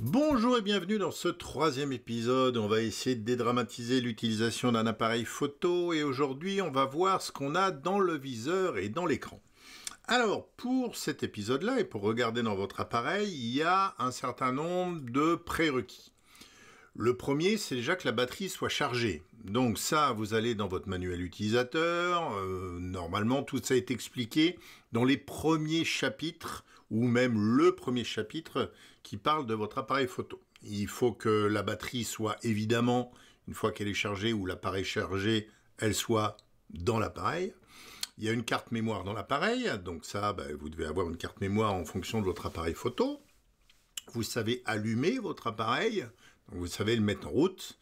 Bonjour et bienvenue dans ce troisième épisode. On va essayer de dédramatiser l'utilisation d'un appareil photo et aujourd'hui on va voir ce qu'on a dans le viseur et dans l'écran. Alors pour cet épisode-là et pour regarder dans votre appareil, il y a un certain nombre de prérequis. Le premier, c'est déjà que la batterie soit chargée. Donc ça, vous allez dans votre manuel utilisateur. Euh, normalement, tout ça est expliqué dans les premiers chapitres, ou même le premier chapitre qui parle de votre appareil photo. Il faut que la batterie soit évidemment, une fois qu'elle est chargée ou l'appareil chargé, elle soit dans l'appareil. Il y a une carte mémoire dans l'appareil, donc ça, bah, vous devez avoir une carte mémoire en fonction de votre appareil photo. Vous savez allumer votre appareil, vous savez le mettre en route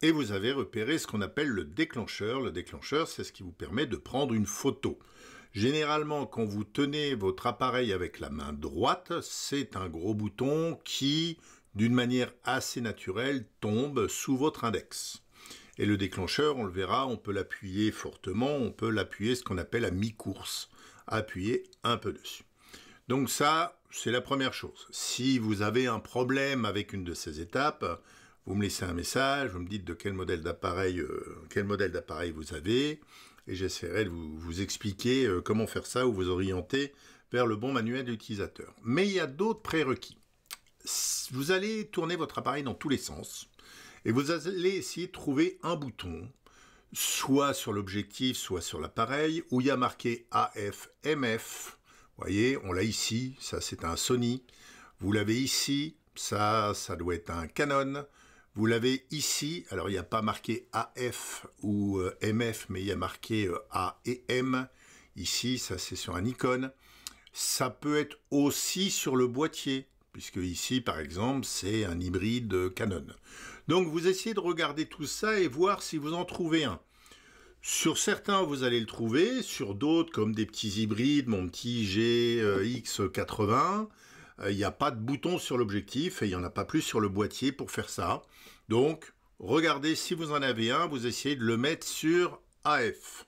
et vous avez repéré ce qu'on appelle le déclencheur. Le déclencheur, c'est ce qui vous permet de prendre une photo. Généralement, quand vous tenez votre appareil avec la main droite, c'est un gros bouton qui, d'une manière assez naturelle, tombe sous votre index. Et le déclencheur, on le verra, on peut l'appuyer fortement, on peut l'appuyer ce qu'on appelle à mi-course, appuyer un peu dessus. Donc ça, c'est la première chose. Si vous avez un problème avec une de ces étapes, vous me laissez un message, vous me dites de quel modèle d'appareil, euh, quel modèle d'appareil vous avez, et j'essaierai de vous, expliquer euh, comment faire ça ou vous orienter vers le bon manuel d'utilisateur. Mais il y a d'autres prérequis. Vous allez tourner votre appareil dans tous les sens et vous allez essayer de trouver un bouton, soit sur l'objectif, soit sur l'appareil, où il y a marqué AFMF voyez, on l'a ici, ça c'est un Sony. Vous l'avez ici, ça, ça doit être un Canon. Vous l'avez ici, alors il n'y a pas marqué AF ou euh, MF, mais il y a marqué euh, A et M. Ici, ça c'est sur un icône. Ça peut être aussi sur le boîtier, puisque ici, par exemple, c'est un hybride Canon. Donc vous essayez de regarder tout ça et voir si vous en trouvez un. Sur certains, vous allez le trouver, sur d'autres, comme des petits hybrides, mon petit GX80, euh, il n'y a pas de bouton sur l'objectif et il n'y en a pas plus sur le boîtier pour faire ça. Donc, regardez si vous en avez un, vous essayez de le mettre sur AF.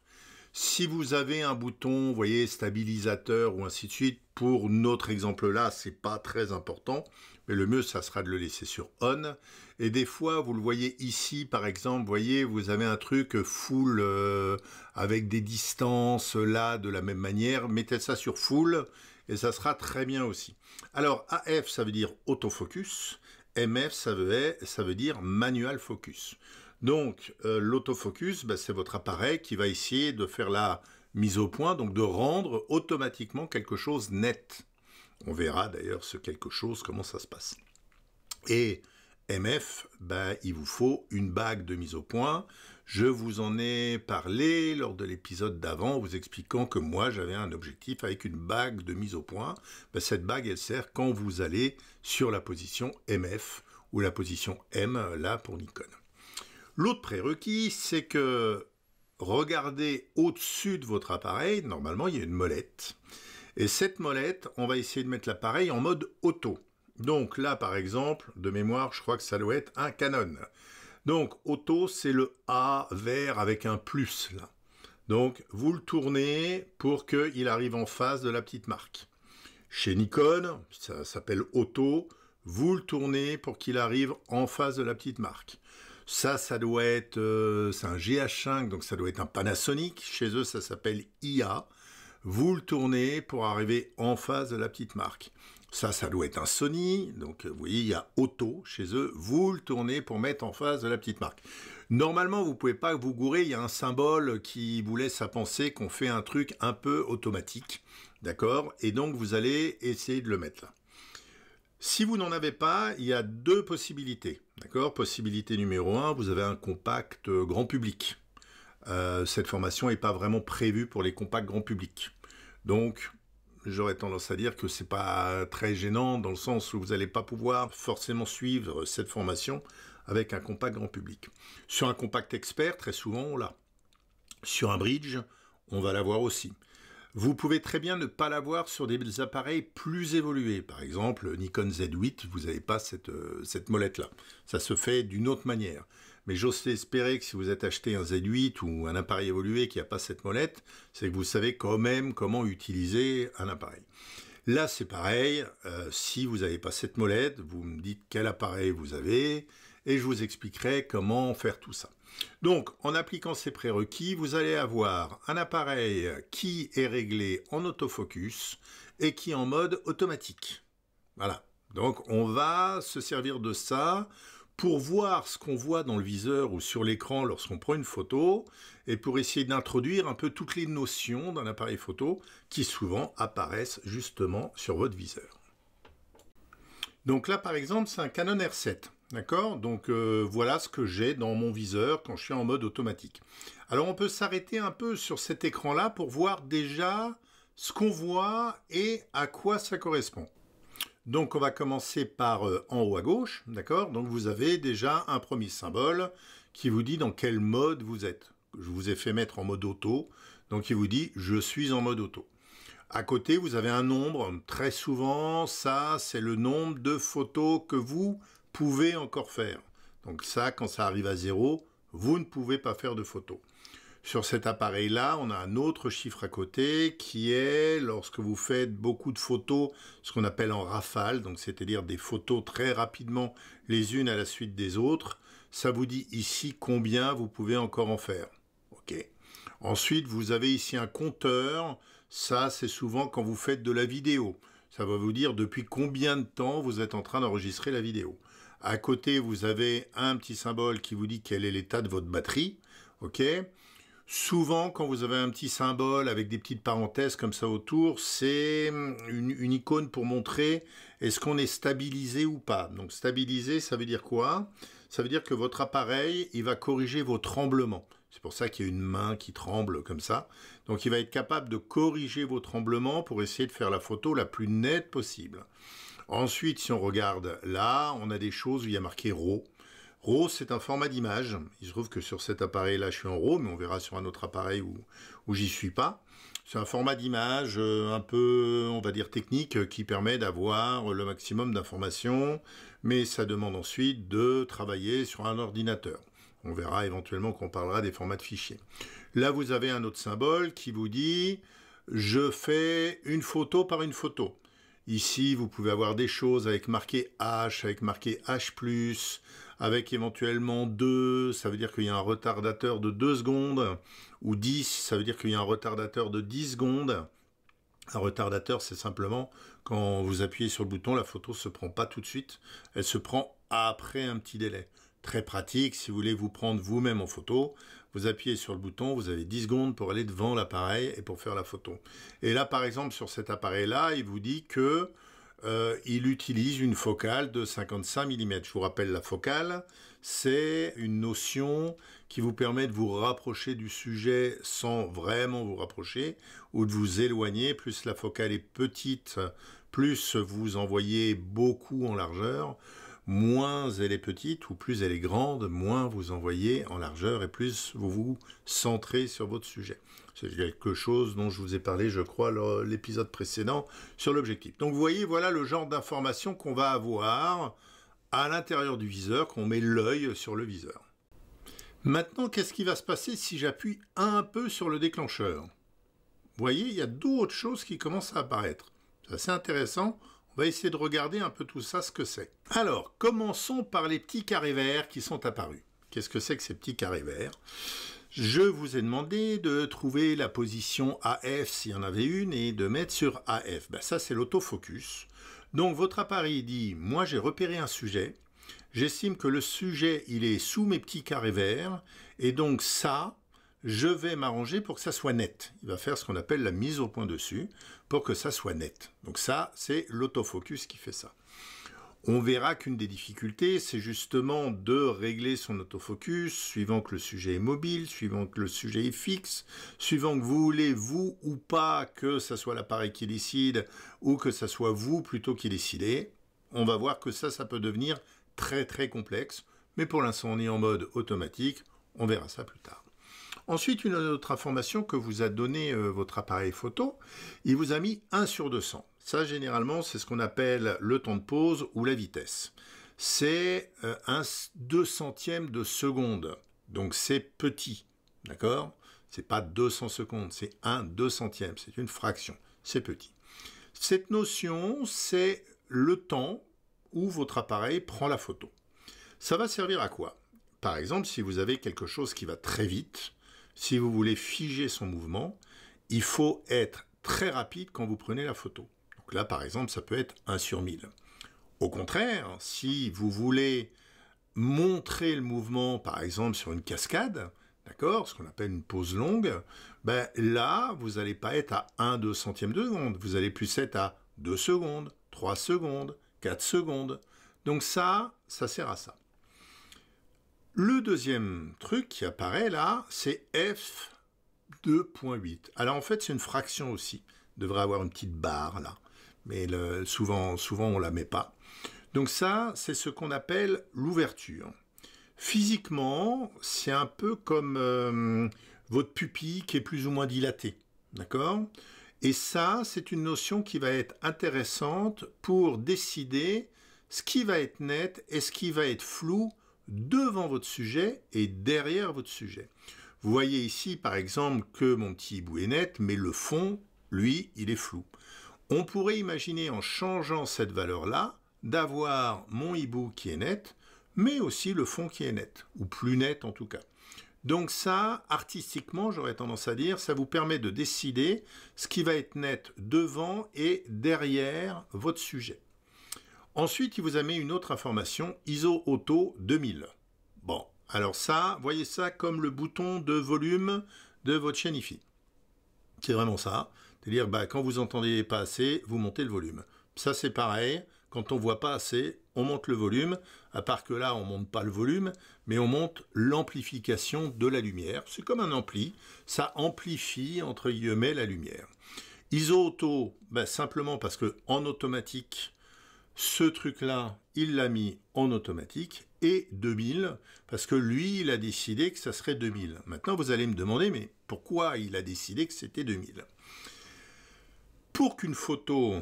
Si vous avez un bouton, vous voyez, stabilisateur ou ainsi de suite, pour notre exemple là, c'est pas très important, mais le mieux, ça sera de le laisser sur on. Et des fois, vous le voyez ici, par exemple, vous voyez, vous avez un truc full euh, avec des distances là, de la même manière, mettez ça sur full et ça sera très bien aussi. Alors, AF, ça veut dire autofocus, MF, ça veut, ça veut dire manual focus. Donc, euh, l'autofocus, bah, c'est votre appareil qui va essayer de faire la mise au point, donc de rendre automatiquement quelque chose net. On verra d'ailleurs ce quelque chose, comment ça se passe. Et MF, bah, il vous faut une bague de mise au point. Je vous en ai parlé lors de l'épisode d'avant, en vous expliquant que moi j'avais un objectif avec une bague de mise au point. Bah, cette bague, elle sert quand vous allez sur la position MF ou la position M, là pour Nikon. L'autre prérequis, c'est que regardez au-dessus de votre appareil, normalement il y a une molette. Et cette molette, on va essayer de mettre l'appareil en mode auto. Donc là, par exemple, de mémoire, je crois que ça doit être un Canon. Donc auto, c'est le A vert avec un plus là. Donc vous le tournez pour qu'il arrive en face de la petite marque. Chez Nikon, ça s'appelle auto, vous le tournez pour qu'il arrive en face de la petite marque. Ça, ça doit être, euh, c'est un GH5, donc ça doit être un Panasonic. Chez eux, ça s'appelle IA. Vous le tournez pour arriver en face de la petite marque. Ça, ça doit être un Sony. Donc, euh, vous voyez, il y a Auto chez eux. Vous le tournez pour mettre en face de la petite marque. Normalement, vous ne pouvez pas vous gourer. Il y a un symbole qui vous laisse à penser qu'on fait un truc un peu automatique. D'accord Et donc, vous allez essayer de le mettre là. Si vous n'en avez pas, il y a deux possibilités. D'accord Possibilité numéro un, vous avez un compact grand public. Euh, cette formation n'est pas vraiment prévue pour les compacts grand public. Donc, j'aurais tendance à dire que ce c'est pas très gênant dans le sens où vous n'allez pas pouvoir forcément suivre cette formation avec un compact grand public. Sur un compact expert, très souvent, on l'a. Sur un bridge, on va l'avoir aussi. Vous pouvez très bien ne pas l'avoir sur des appareils plus évolués. Par exemple, Nikon Z8, vous n'avez pas cette, euh, cette molette-là. Ça se fait d'une autre manière. Mais j'ose espérer que si vous êtes acheté un Z8 ou un appareil évolué qui n'a pas cette molette, c'est que vous savez quand même comment utiliser un appareil. Là, c'est pareil. Euh, si vous n'avez pas cette molette, vous me dites quel appareil vous avez et je vous expliquerai comment faire tout ça. Donc, en appliquant ces prérequis, vous allez avoir un appareil qui est réglé en autofocus et qui est en mode automatique. Voilà. Donc, on va se servir de ça pour voir ce qu'on voit dans le viseur ou sur l'écran lorsqu'on prend une photo et pour essayer d'introduire un peu toutes les notions d'un appareil photo qui souvent apparaissent justement sur votre viseur. Donc là, par exemple, c'est un Canon R7. D'accord Donc euh, voilà ce que j'ai dans mon viseur quand je suis en mode automatique. Alors on peut s'arrêter un peu sur cet écran-là pour voir déjà ce qu'on voit et à quoi ça correspond. Donc on va commencer par euh, en haut à gauche, d'accord Donc vous avez déjà un premier symbole qui vous dit dans quel mode vous êtes. Je vous ai fait mettre en mode auto, donc il vous dit je suis en mode auto. À côté, vous avez un nombre. Très souvent, ça, c'est le nombre de photos que vous pouvez encore faire. Donc ça, quand ça arrive à zéro, vous ne pouvez pas faire de photos Sur cet appareil-là, on a un autre chiffre à côté qui est lorsque vous faites beaucoup de photos, ce qu'on appelle en rafale, donc c'est-à-dire des photos très rapidement les unes à la suite des autres, ça vous dit ici combien vous pouvez encore en faire. OK. Ensuite, vous avez ici un compteur, ça c'est souvent quand vous faites de la vidéo. Ça va vous dire depuis combien de temps vous êtes en train d'enregistrer la vidéo. À côté, vous avez un petit symbole qui vous dit quel est l'état de votre batterie. OK Souvent, quand vous avez un petit symbole avec des petites parenthèses comme ça autour, c'est hum, une, icône pour montrer est-ce qu'on est stabilisé ou pas. Donc stabilisé, ça veut dire quoi Ça veut dire que votre appareil, il va corriger vos tremblements. C'est pour ça qu'il y a une main qui tremble comme ça. Donc il va être capable de corriger vos tremblements pour essayer de faire la photo la plus nette possible. Ensuite, si on regarde là, on a des choses où il y a marqué RAW. RAW, c'est un format d'image. Il se trouve que sur cet appareil-là, je suis en RAW, mais on verra sur un autre appareil où, où j'y suis pas. C'est un format d'image euh, un peu, on va dire, technique qui permet d'avoir le maximum d'informations, mais ça demande ensuite de travailler sur un ordinateur. On verra éventuellement qu'on parlera des formats de fichiers. Là, vous avez un autre symbole qui vous dit je fais une photo par une photo. Ici, vous pouvez avoir des choses avec marqué H, avec marqué H+, avec éventuellement 2, ça veut dire qu'il y a un retardateur de 2 secondes, ou 10, ça veut dire qu'il y a un retardateur de 10 secondes. Un retardateur, c'est simplement quand vous appuyez sur le bouton, la photo ne se prend pas tout de suite, elle se prend après un petit délai. Très pratique si vous voulez vous prendre vous-même en photo, vous appuyez sur le bouton, vous avez 10 secondes pour aller devant l'appareil et pour faire la photo. Et là, par exemple, sur cet appareil-là, il vous dit que euh, il utilise une focale de 55 mm. Je vous rappelle, la focale, c'est une notion qui vous permet de vous rapprocher du sujet sans vraiment vous rapprocher ou de vous éloigner. Plus la focale est petite, plus vous envoyez beaucoup en largeur, moins elle est petite ou plus elle est grande, moins vous envoyez en largeur et plus vous vous centrez sur votre sujet. C'est quelque chose dont je vous ai parlé, je crois, l'épisode précédent sur l'objectif. Donc vous voyez, voilà le genre d'information qu'on va avoir à l'intérieur du viseur, qu'on met l'œil sur le viseur. Maintenant, qu'est-ce qui va se passer si j'appuie un peu sur le déclencheur Vous voyez, il y a d'autres choses qui commencent à apparaître. C'est assez intéressant. On va essayer de regarder un peu tout ça, ce que c'est. Alors, commençons par les petits carrés verts qui sont apparus. Qu'est-ce que c'est que ces petits carrés verts Je vous ai demandé de trouver la position AF s'il y en avait une et de mettre sur AF. Ben, ça, c'est l'autofocus. Donc, votre appareil dit « Moi, j'ai repéré un sujet. J'estime que le sujet, il est sous mes petits carrés verts. Et donc, ça, je vais m'arranger pour que ça soit net. Il va faire ce qu'on appelle la mise au point dessus pour que ça soit net. Donc ça, c'est l'autofocus qui fait ça. On verra qu'une des difficultés, c'est justement de régler son autofocus suivant que le sujet est mobile, suivant que le sujet est fixe, suivant que vous voulez, vous ou pas, que ça soit l'appareil qui décide ou que ça soit vous plutôt qui décidez. On va voir que ça, ça peut devenir très très complexe. Mais pour l'instant, on est en mode automatique. On verra ça plus tard. Ensuite, une autre information que vous a donné euh, votre appareil photo, il vous a mis 1 sur 200. Ça, généralement, c'est ce qu'on appelle le temps de pause ou la vitesse. C'est 1 euh, un 2 centième de seconde. Donc c'est petit, d'accord C'est pas 200 secondes, c'est 1 2 centième, c'est une fraction, c'est petit. Cette notion, c'est le temps où votre appareil prend la photo. Ça va servir à quoi Par exemple, si vous avez quelque chose qui va très vite, si vous voulez figer son mouvement, il faut être très rapide quand vous prenez la photo. Donc là, par exemple, ça peut être 1 sur 1000. Au contraire, si vous voulez montrer le mouvement, par exemple, sur une cascade, d'accord, ce qu'on appelle une pause longue, ben là, vous n'allez pas être à 1, 2 centième de seconde, vous allez plus être à 2 secondes, 3 secondes, 4 secondes. Donc ça, ça sert à ça. Le deuxième truc qui apparaît là, c'est f 2.8. Alors en fait, c'est une fraction aussi. Il devrait avoir une petite barre là. Mais souvent, souvent, on la met pas. Donc ça, c'est ce qu'on appelle l'ouverture. Physiquement, c'est un peu comme euh, votre pupille qui est plus ou moins dilatée. D'accord Et ça, c'est une notion qui va être intéressante pour décider ce qui va être net et ce qui va être flou devant votre sujet et derrière votre sujet. Vous voyez ici, par exemple, que mon petit hibou est net, mais le fond, lui, il est flou. On pourrait imaginer, en changeant cette valeur-là, d'avoir mon hibou qui est net, mais aussi le fond qui est net, ou plus net en tout cas. Donc ça, artistiquement, j'aurais tendance à dire, ça vous permet de décider ce qui va être net devant et derrière votre sujet. Ensuite, il vous a mis une autre information, ISO Auto 2000. Bon, alors ça, voyez ça comme le bouton de volume de votre chaîne IFI. C'est vraiment ça. C'est-à-dire, bah, quand vous entendez pas assez, vous montez le volume. Ça, c'est pareil. Quand on voit pas assez, on monte le volume. À part que là, on monte pas le volume, mais on monte l'amplification de la lumière. C'est comme un ampli. Ça amplifie, entre guillemets, la lumière. ISO auto, bah, simplement parce que en automatique, ce truc-là, il l'a mis en automatique et 2000, parce que lui, il a décidé que ça serait 2000. Maintenant, vous allez me demander, mais pourquoi il a décidé que c'était 2000 Pour qu'une photo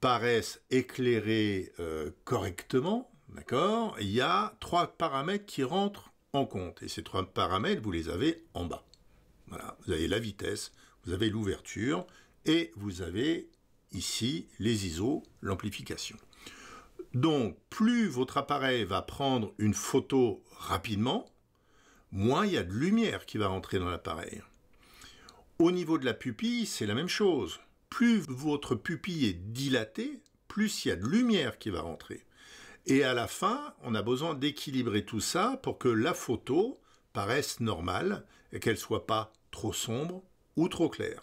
paraisse éclairée euh, correctement, d'accord, il y a trois paramètres qui rentrent en compte. Et ces trois paramètres, vous les avez en bas. Voilà, vous avez la vitesse, vous avez l'ouverture et vous avez ici les ISO, l'amplification. Donc, plus votre appareil va prendre une photo rapidement, moins il y a de lumière qui va rentrer dans l'appareil. Au niveau de la pupille, c'est la même chose. Plus votre pupille est dilatée, plus il y a de lumière qui va rentrer. Et à la fin, on a besoin d'équilibrer tout ça pour que la photo paraisse normale et qu'elle ne soit pas trop sombre ou trop claire.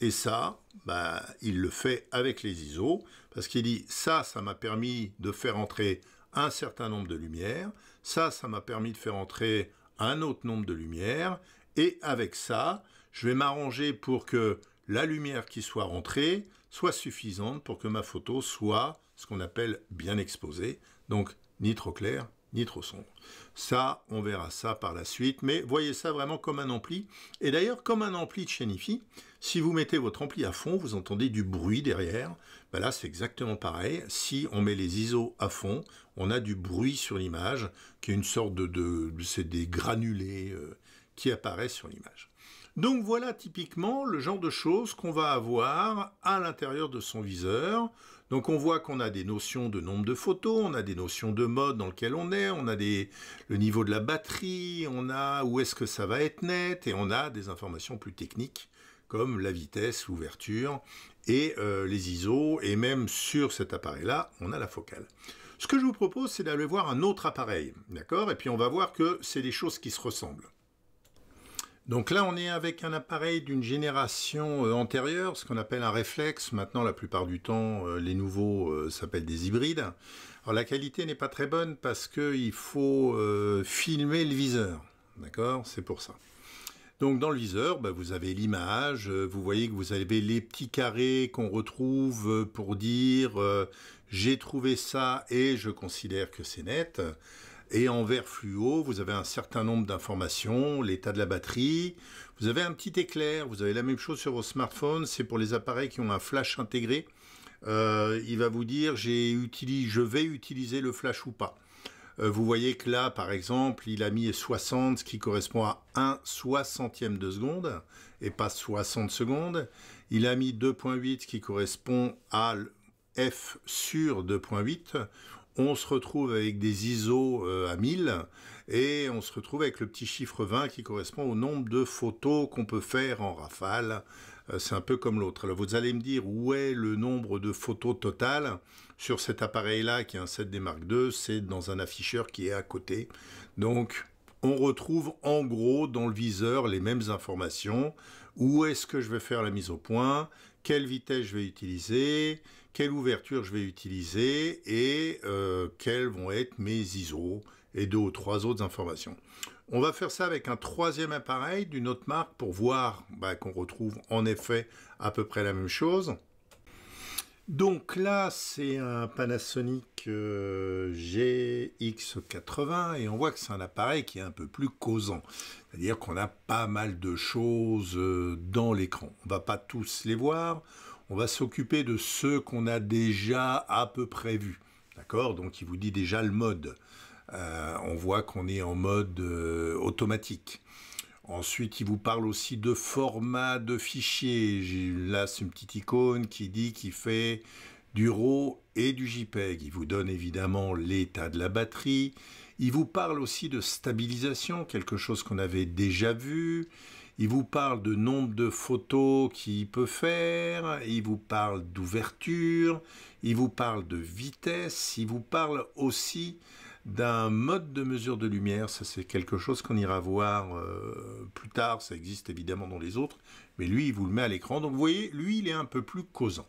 Et ça, ben, il le fait avec les ISO, parce qu'il dit ça, ça m'a permis de faire entrer un certain nombre de lumières, ça, ça m'a permis de faire entrer un autre nombre de lumières, et avec ça, je vais m'arranger pour que la lumière qui soit rentrée soit suffisante pour que ma photo soit ce qu'on appelle bien exposée, donc ni trop clair ni trop sombre. Ça, on verra ça par la suite, mais voyez ça vraiment comme un ampli. Et d'ailleurs, comme un ampli de chez si vous mettez votre ampli à fond, vous entendez du bruit derrière. Ben là, c'est exactement pareil. Si on met les ISO à fond, on a du bruit sur l'image, qui est une sorte de... c'est des granulés euh, qui apparaissent sur l'image. Donc voilà typiquement le genre de choses qu'on va avoir à l'intérieur de son viseur. Donc on voit qu'on a des notions de nombre de photos, on a des notions de mode dans lequel on est, on a le niveau de la batterie, on a où est-ce que ça va être net, et on a des informations plus techniques comme la vitesse, l'ouverture et euh, les ISO, et même sur cet appareil-là, on a la focale. Ce que je vous propose, c'est d'aller voir un autre appareil, d'accord Et puis on va voir que c'est des choses qui se ressemblent. Donc là, on est avec un appareil d'une génération euh, antérieure, ce qu'on appelle un réflexe. Maintenant, la plupart du temps, euh, les nouveaux s'appellent des hybrides. Alors la qualité n'est pas très bonne parce qu'il faut filmer le viseur. D'accord C'est pour ça. Donc dans le viseur, bah, vous avez l'image, euh, vous voyez que vous avez les petits carrés qu'on retrouve euh, pour dire euh, j'ai trouvé ça et je considère que c'est net. Et en vert fluo, vous avez un certain nombre d'informations, l'état de la batterie. Vous avez un petit éclair, vous avez la même chose sur vos smartphones, c'est pour les appareils qui ont un flash intégré. il va vous dire j'ai utilisé, je vais utiliser le flash ou pas. Euh, vous voyez que là, par exemple, il a mis 60, ce qui correspond à 1 soixantième de seconde, et pas 60 secondes. Il a mis 2.8, qui correspond à f sur 2.8 on se retrouve avec des ISO euh, à 1000 et on se retrouve avec le petit chiffre 20 qui correspond au nombre de photos qu'on peut faire en rafale. Euh, c'est un peu comme l'autre. Alors vous allez me dire où est le nombre de photos totales sur cet appareil-là, qui est un 7 des Mark II, c'est dans un afficheur qui est à côté. Donc, on retrouve en gros dans le viseur les mêmes informations. Où est-ce que je vais faire la mise au point Quelle vitesse je vais utiliser Quelle ouverture je vais utiliser Et euh, quels vont être mes ISO et deux ou trois autres informations. On va faire ça avec un troisième appareil d'une autre marque pour voir bah, qu'on retrouve en effet à peu près la même chose. Donc là, c'est un Panasonic euh, GX80 et on voit que c'est un appareil qui est un peu plus causant. C'est-à-dire qu'on a pas mal de choses euh, dans l'écran. On va pas tous les voir, on va s'occuper de ceux qu'on a déjà à peu près vus. D'accord Donc il vous dit déjà le mode. Euh, on voit qu'on est en mode automatique. Ensuite, il vous parle aussi de format de fichier. Là, c'est une petite icône qui dit qu'il fait du RAW et du JPEG. Il vous donne évidemment l'état de la batterie. Il vous parle aussi de stabilisation, quelque chose qu'on avait déjà vu. Il vous parle de nombre de photos qu'il peut faire, il vous parle d'ouverture, il vous parle de vitesse, il vous parle aussi d'un mode de mesure de lumière. Ça, c'est quelque chose qu'on ira voir euh, plus tard. Ça existe évidemment dans les autres, mais lui, il vous le met à l'écran. Donc, vous voyez, lui, il est un peu plus causant.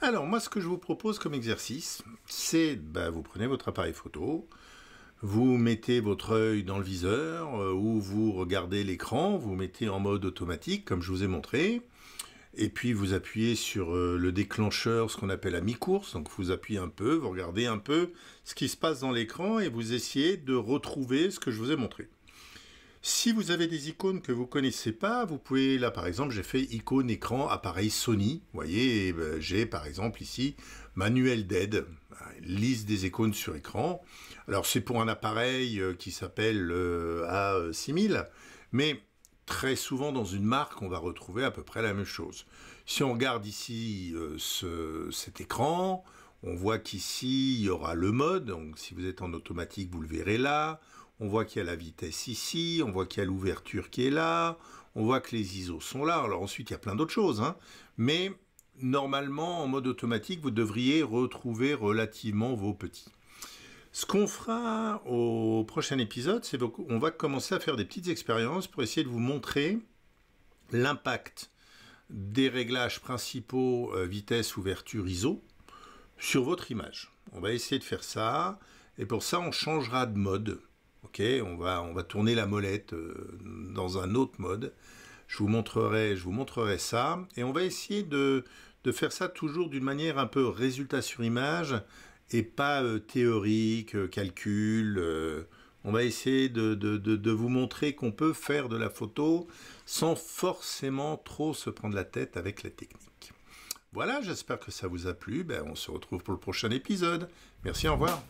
Alors, moi, ce que je vous propose comme exercice, c'est, bah, vous prenez votre appareil photo, vous mettez votre œil dans le viseur euh, ou vous regardez l'écran, vous mettez en mode automatique, comme je vous ai montré et puis vous appuyez sur euh, le déclencheur, ce qu'on appelle à mi-course, donc vous appuyez un peu, vous regardez un peu ce qui se passe dans l'écran et vous essayez de retrouver ce que je vous ai montré. Si vous avez des icônes que vous connaissez pas, vous pouvez, là par exemple, j'ai fait icône écran appareil Sony. Vous voyez, eh ben, j'ai par exemple ici manuel d'aide, liste des icônes sur écran. Alors c'est pour un appareil euh, qui s'appelle euh, A6000, mais très souvent dans une marque, on va retrouver à peu près la même chose. Si on regarde ici euh, cet écran, on voit qu'ici, il y aura le mode. Donc, si vous êtes en automatique, vous le verrez là. On voit qu'il y a la vitesse ici, on voit qu'il y a l'ouverture qui est là, on voit que les ISO sont là. Alors ensuite, il y a plein d'autres choses. Hein. Mais normalement, en mode automatique, vous devriez retrouver relativement vos petits. Ce qu'on fera au prochain épisode, c'est qu'on on va commencer à faire des petites expériences pour essayer de vous montrer l'impact des réglages principaux euh, vitesse, ouverture, ISO sur votre image. On va essayer de faire ça et pour ça on changera de mode. on va, tourner la molette euh, dans un autre mode. Je vous montrerai, je vous montrerai ça et on va essayer de faire ça toujours d'une manière un peu résultat sur image et pas euh, théorique, euh, calcul. Euh. on va essayer de, vous montrer qu'on peut faire de la photo sans forcément trop se prendre la tête avec la technique. Voilà, j'espère que ça vous a plu. Ben, on se retrouve pour le prochain épisode. Merci, au revoir.